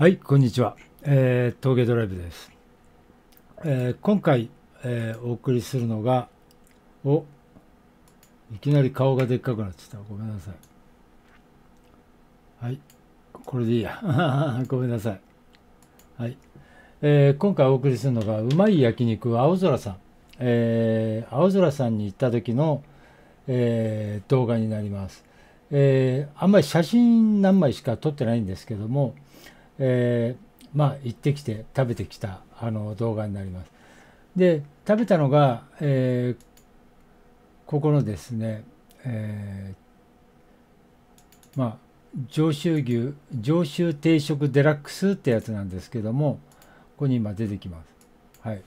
はい、こんにちは。えー、峠ドライブです。えー、今回、えー、お送りするのが、お、いきなり顔がでっかくなってた。ごめんなさい。はい、これでいいや。ごめんなさい。はい。えー、今回お送りするのが、うまい焼肉青空さん。えー、青空さんに行った時の、えー、動画になります。えー、あんまり写真何枚しか撮ってないんですけども、えー、まあ行ってきて食べてきたあの動画になります。で食べたのが、えー、ここのですね、えー、まあ上州牛上州定食デラックスってやつなんですけどもここに今出てきます。はい、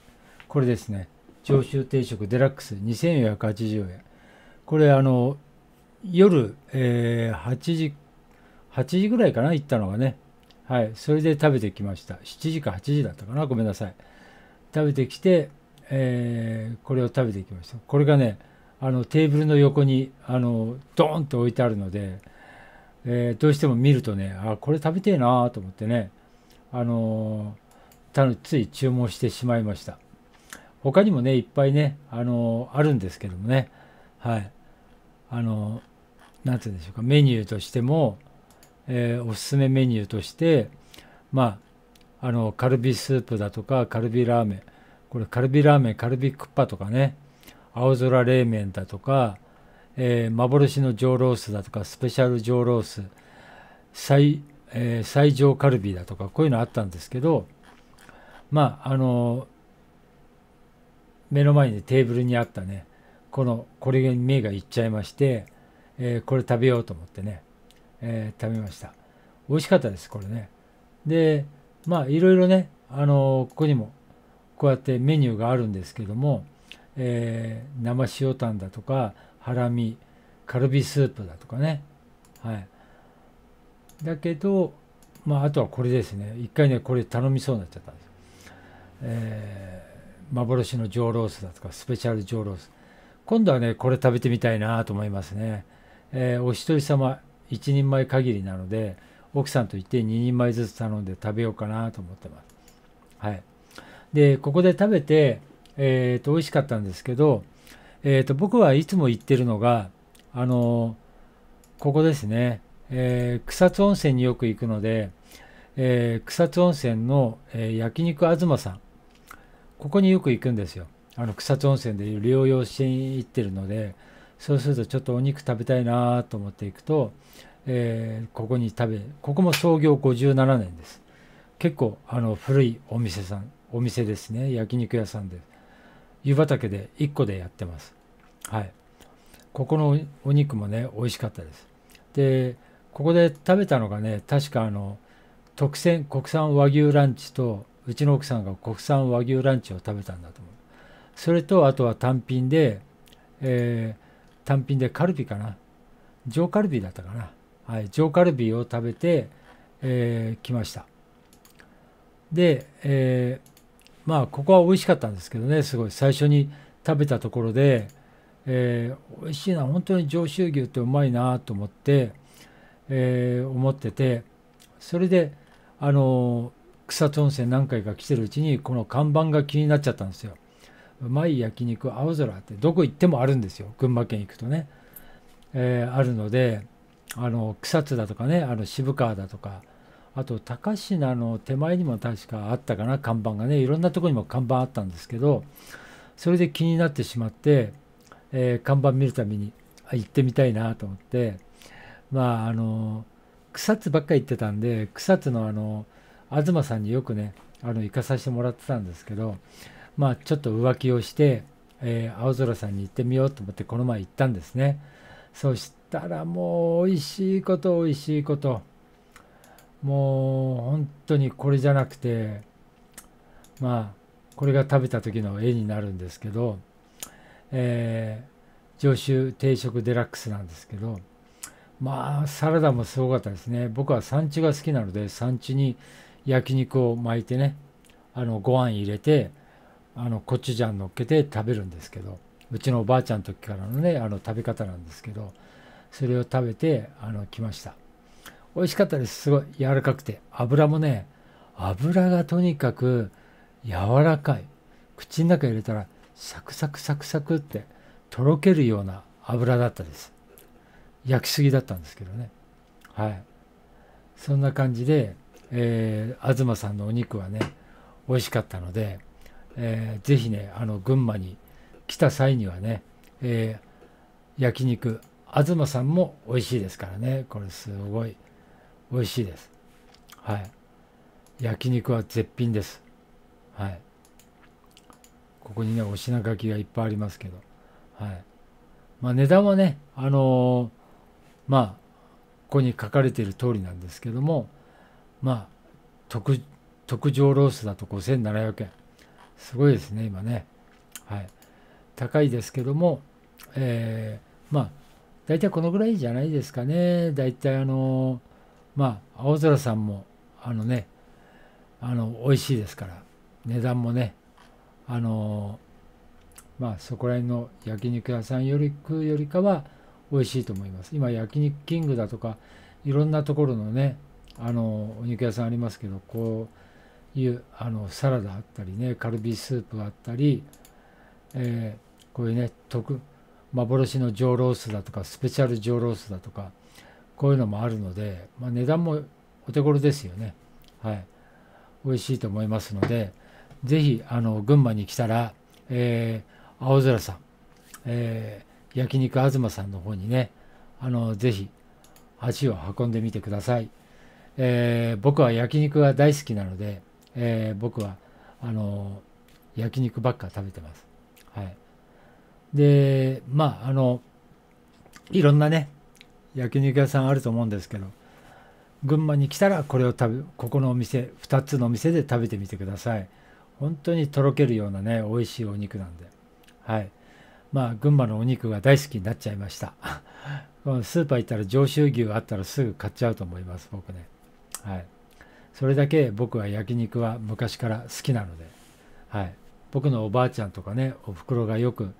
これですね上州定食デラックス2480円。これあの夜、えー、8時8時ぐらいかな行ったのがねはい、それで食べてきました。7時か8時だったかな、ごめんなさい。食べてきて、えー、これを食べてきました。これがね、あのテーブルの横にあのドーンと置いてあるので、えー、どうしても見るとね、あこれ食べてえなと思ってね、あのー、つい注文してしまいました。他にもね、いっぱいね、あのー、あるんですけどもね、はい。あのー、なんて言うんでしょうか、メニューとしても、えー、おすすめメニューとしてまああのカルビスープだとかカルビラーメンこれカルビラーメンカルビクッパとかね青空冷麺だとか、えー、幻の上ロースだとかスペシャル上ロース最,、えー、最上カルビだとかこういうのあったんですけどまああの目の前にテーブルにあったねこのこれに目がいっちゃいまして、えー、これ食べようと思ってねえー、食べました。美味しかったです、これね。で、まあいろいろね、あのここにもこうやってメニューがあるんですけども、えー、生塩タンだとか、ハラミ、カルビスープだとかね。はい。だけど、まああとはこれですね。一回ね、これ頼みそうになっちゃったんです。えー、幻の上ロースだとか、スペシャル上ロース。今度はね、これ食べてみたいなと思いますね。えー、お一人様1人前限りなので奥さんと行って2人前ずつ頼んで食べようかなと思ってます。はい、でここで食べて、えー、と美味しかったんですけど、えー、と僕はいつも行ってるのがあのここですね、えー、草津温泉によく行くので、えー、草津温泉の、えー、焼肉東さんここによく行くんですよあの草津温泉で療養しに行ってるのでそうするとちょっとお肉食べたいなと思っていくと、えー、ここに食べここも創業57年です結構あの古いお店さんお店ですね焼肉屋さんで湯畑で1個でやってますはいここのお肉もね美味しかったですでここで食べたのがね確かあの特選国産和牛ランチとうちの奥さんが国産和牛ランチを食べたんだと思うそれとあとは単品で、えー単品でカルビかな上カルビだったかな、はい、上カルビを食べて、えー、来ましたで、えー、まあここは美味しかったんですけどねすごい最初に食べたところで、えー、美味しいな本当に上州牛ってうまいなと思って、えー、思っててそれであのー、草津温泉何回か来てるうちにこの看板が気になっちゃったんですよ。うまい焼肉青空ってどこ行ってもあるんですよ群馬県行くとね、えー、あるのであの草津だとかねあの渋川だとかあと高階の手前にも確かあったかな看板がねいろんなとこにも看板あったんですけどそれで気になってしまって、えー、看板見るために行ってみたいなと思ってまああの草津ばっか行ってたんで草津のあの東さんによくねあの行かさせてもらってたんですけどまあ、ちょっと浮気をして、えー、青空さんに行ってみようと思ってこの前行ったんですねそしたらもう美味しいこと美味しいこともう本当にこれじゃなくてまあこれが食べた時の絵になるんですけど、えー、上州定食デラックスなんですけどまあサラダもすごかったですね僕は産地が好きなので産地に焼肉を巻いてねあのご飯入れてあのコチュジャン乗っけて食べるんですけどうちのおばあちゃんの時からのねあの食べ方なんですけどそれを食べてあの来ました美味しかったですすごい柔らかくて油もね油がとにかく柔らかい口の中入れたらサクサクサクサクってとろけるような油だったです焼きすぎだったんですけどねはいそんな感じで、えー、東さんのお肉はね美味しかったのでえー、ぜひねあの群馬に来た際にはね、えー、焼肉東さんも美味しいですからねこれすごい美味しいですはい焼肉は絶品ですはいここにねお品書きがいっぱいありますけどはいまあ値段はねあのー、まあここに書かれている通りなんですけどもまあ特上ロースだと5700円すごいですね、今ね。はい。高いですけども、えー、まあ、大体このぐらいじゃないですかね。大体あの、まあ、青空さんも、あのね、あの、美味しいですから、値段もね、あの、まあ、そこら辺の焼肉屋さんより食うよりかは美味しいと思います。今、焼肉キングだとか、いろんなところのね、あの、お肉屋さんありますけど、こう、いうあのサラダあったりねカルビースープあったり、えー、こういうね特幻の上ロースだとかスペシャル上ロースだとかこういうのもあるので、まあ、値段もお手頃ですよねはい美味しいと思いますので是非あの群馬に来たら、えー、青空さん、えー、焼肉東さんの方にねあの是非足を運んでみてください。えー、僕は焼肉が大好きなので、えー、僕はあの焼肉ばっか食べてます。はい、でまああのいろんなね焼肉屋さんあると思うんですけど群馬に来たらこれを食べここのお店2つのお店で食べてみてください本当にとろけるようなね美味しいお肉なんではいまあ群馬のお肉が大好きになっちゃいました スーパー行ったら上州牛あったらすぐ買っちゃうと思います僕ねはいそれだけ僕は焼肉は昔から好きなので、はい、僕のおばあちゃんとかねおふくろがよく、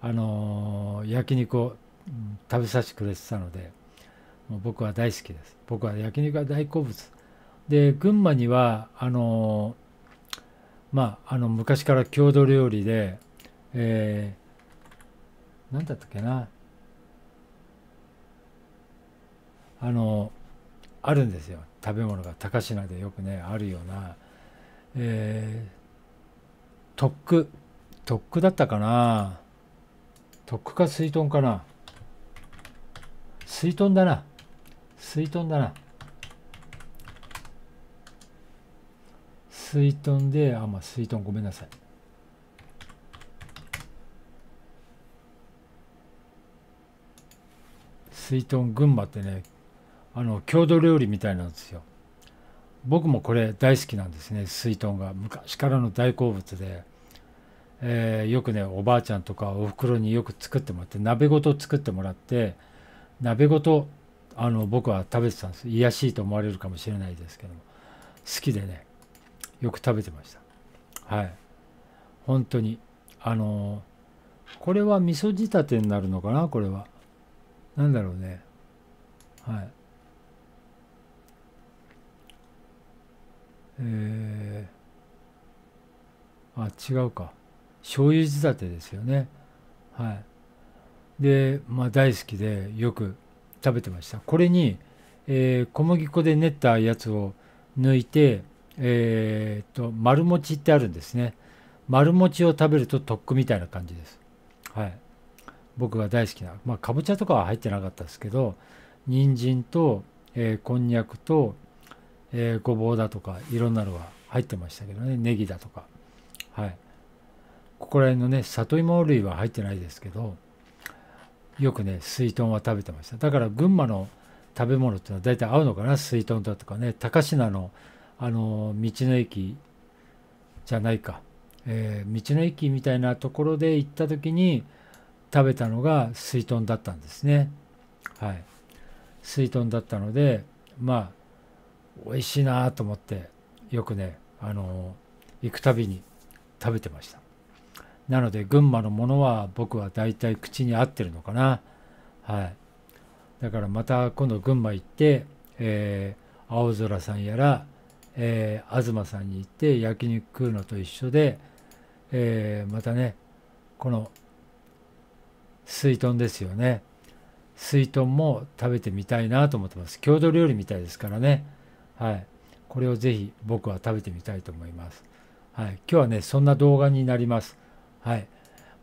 あのー、焼肉を、食べさせてくれてたのでもう僕は大好きです僕は焼肉は大好物で群馬にはあのー、まああの昔から郷土料理で、えー、何だったっけなあのーあるんですよ食べ物が高品でよくねあるような、えー、トックトックだったかなとっくかすいとんかなすいとんだなすいとんだなすいとんであまあすいとんごめんなさいすいとん群馬ってねあの郷土料理みたいなんですよ僕もこれ大好きなんですね水豚が昔からの大好物で、えー、よくねおばあちゃんとかおふくろによく作ってもらって鍋ごと作ってもらって鍋ごとあの僕は食べてたんです癒やしいと思われるかもしれないですけども好きでねよく食べてましたはい本当にあのー、これは味噌仕立てになるのかなこれは何だろうねはいえー、あ違うか醤油仕立てですよねはいで、まあ、大好きでよく食べてましたこれに、えー、小麦粉で練ったやつを抜いてえー、と丸餅ってあるんですね丸餅を食べるととっくみたいな感じですはい僕が大好きなまあかぼちゃとかは入ってなかったですけど人参と、えー、こんにゃくとえー、ごぼうだとかいろんなのが入ってましたけどねネギだとかはいここら辺のね里芋類は入ってないですけどよくね水豚は食べてましただから群馬の食べ物っていうのは大体合うのかな水豚だとかね高階のあの道の駅じゃないか、えー、道の駅みたいなところで行った時に食べたのが水豚だったんですねはい水豚だったのでまあ美味しいなと思ってよくねあの行くたびに食べてましたなので群馬のものは僕は大体口に合ってるのかなはいだからまた今度群馬行って、えー、青空さんやら、えー、東さんに行って焼肉食うのと一緒で、えー、またねこの水豚ですよね水豚も食べてみたいなと思ってます郷土料理みたいですからねはい、これをぜひ僕は食べてみたいと思います。はい、今日はねそんな動画になります。はい、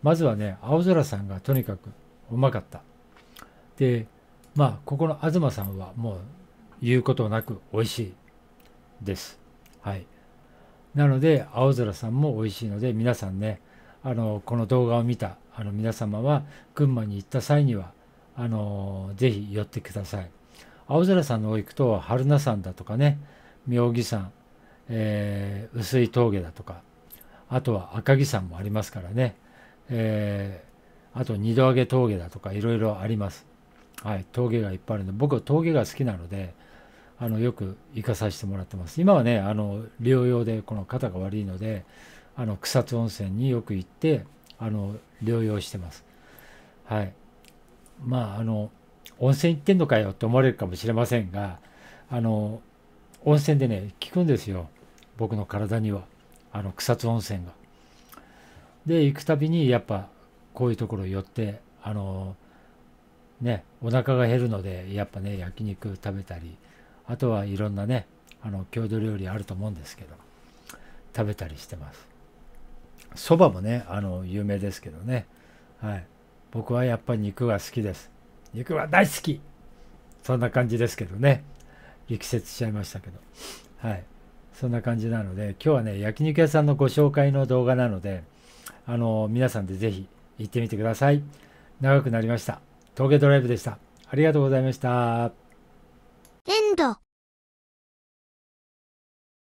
まずはね青空さんがとにかくうまかった。でまあここの東さんはもう言うことなく美味しいです。はい、なので青空さんも美味しいので皆さんねあのこの動画を見たあの皆様は群馬に行った際にはあのぜひ寄ってください。青空さんの方行くと春名山だとかね妙義山、えー、薄い峠だとかあとは赤城山もありますからね、えー、あと二度上げ峠だとかいろいろあります。はい、峠がいっぱいあるんで僕は峠が好きなのであのよく行かさせてもらってます。今はねあの療養でこの肩が悪いのであの草津温泉によく行ってあの療養してます。はい、まああの温泉行ってんのかよって思われるかもしれませんが、あの、温泉でね、効くんですよ。僕の体には。あの、草津温泉が。で、行くたびに、やっぱ、こういうところ寄って、あの、ね、お腹が減るので、やっぱね、焼肉食べたり、あとはいろんなね、あの、郷土料理あると思うんですけど、食べたりしてます。そばもね、あの、有名ですけどね。はい。僕はやっぱり肉が好きです。肉は大好きそんな感じですけどね力説しちゃいましたけどはいそんな感じなので今日はね焼肉屋さんのご紹介の動画なのであの皆さんで是非行ってみてください長くなりました峠ドライブでしたありがとうございましたエンド